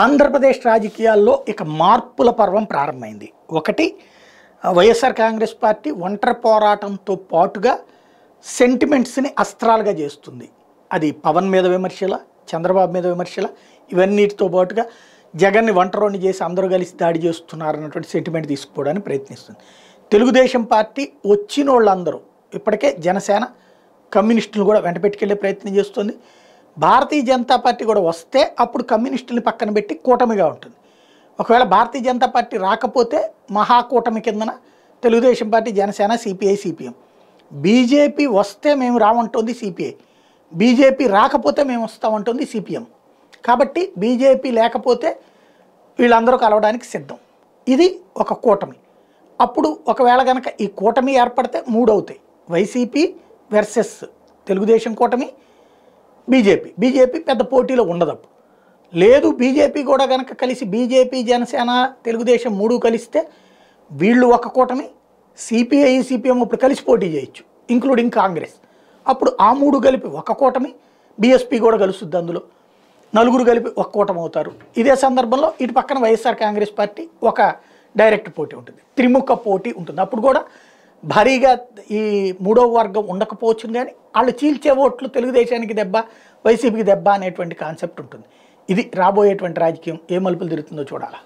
ఆంధ్రప్రదేశ్ రాజకీయాల్లో ఇక మార్పుల పర్వం ప్రారంభమైంది ఒకటి వైఎస్ఆర్ కాంగ్రెస్ పార్టీ ఒంటరి పోరాటంతో పాటుగా సెంటిమెంట్స్ని అస్త్రాలుగా చేస్తుంది అది పవన్ మీద విమర్శల చంద్రబాబు మీద విమర్శల ఇవన్నిటితో పాటుగా జగన్ని ఒంటరోని చేసి అందరూ కలిసి దాడి చేస్తున్నారు అన్నటువంటి సెంటిమెంట్ తీసుకోవడానికి ప్రయత్నిస్తుంది తెలుగుదేశం పార్టీ వచ్చిన వాళ్ళందరూ ఇప్పటికే జనసేన కమ్యూనిస్టులు కూడా వెంట ప్రయత్నం చేస్తుంది భారతీయ జనతా పార్టీ కూడా వస్తే అప్పుడు కమ్యూనిస్టుని పక్కన పెట్టి కూటమిగా ఉంటుంది ఒకవేళ భారతీయ జనతా పార్టీ రాకపోతే మహాకూటమి కిందన Telugu Desam party Janasena CPI CPM BJP వస్తే మేము రామంటుంది సిపిఐ బీజేపీ రాకపోతే మేము వస్తామంటుంది సిపిఎం కాబట్టి బీజేపీ లేకపోతే వీళ్ళందరూ కలవడానికి సిద్ధం ఇది ఒక కూటమి అప్పుడు ఒకవేళ కనుక ఈ కూటమి ఏర్పడితే మూడవుతాయి వైసీపీ వెర్సెస్ తెలుగుదేశం కూటమి బీజేపీ బీజేపీ పెద్ద పోటీలో ఉండదు లేదు బీజేపీ కూడా కనుక కలిసి బీజేపీ జనసేన తెలుగుదేశం మూడు కలిస్తే వీళ్ళు ఒక కూటమి సిపిఐ సిపిఎం ఇప్పుడు కలిసి పోటీ చేయొచ్చు ఇంక్లూడింగ్ కాంగ్రెస్ అప్పుడు ఆ మూడు కలిపి ఒక కూటమి బీఎస్పీ కూడా కలుస్తుంది అందులో నలుగురు కలిపి ఒక కూటమి అవుతారు ఇదే సందర్భంలో ఇటు పక్కన వైఎస్ఆర్ కాంగ్రెస్ పార్టీ ఒక డైరెక్ట్ పోటీ ఉంటుంది త్రిముఖ పోటీ ఉంటుంది అప్పుడు కూడా భారీగా ఈ మూడవ వర్గం ఉండకపోవచ్చు కానీ వాళ్ళు చీల్చే ఓట్లు తెలుగుదేశానికి దెబ్బ వైసీపీకి దెబ్బ అనేటువంటి కాన్సెప్ట్ ఉంటుంది ఇది రాబోయేటువంటి రాజకీయం ఏ మలుపులు తిరుగుతుందో చూడాలా